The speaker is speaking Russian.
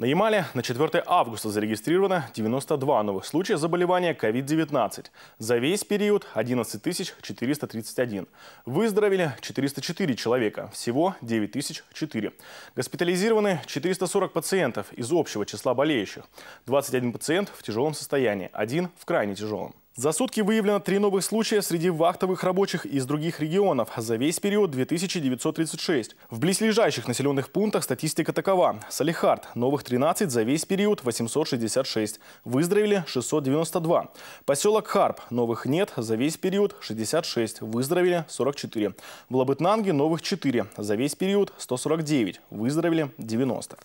На Ямале на 4 августа зарегистрировано 92 новых случая заболевания COVID-19. За весь период 11 431. Выздоровели 404 человека, всего 9004. Госпитализированы 440 пациентов из общего числа болеющих. 21 пациент в тяжелом состоянии, один в крайне тяжелом. За сутки выявлено три новых случая среди вахтовых рабочих из других регионов. За весь период 2936. В близлежащих населенных пунктах статистика такова. Салихард – новых 13 за весь период 866. Выздоровели 692. Поселок Харп – новых нет за весь период 66. Выздоровели 44. В Лабытнанге – новых 4 за весь период 149. Выздоровели 90.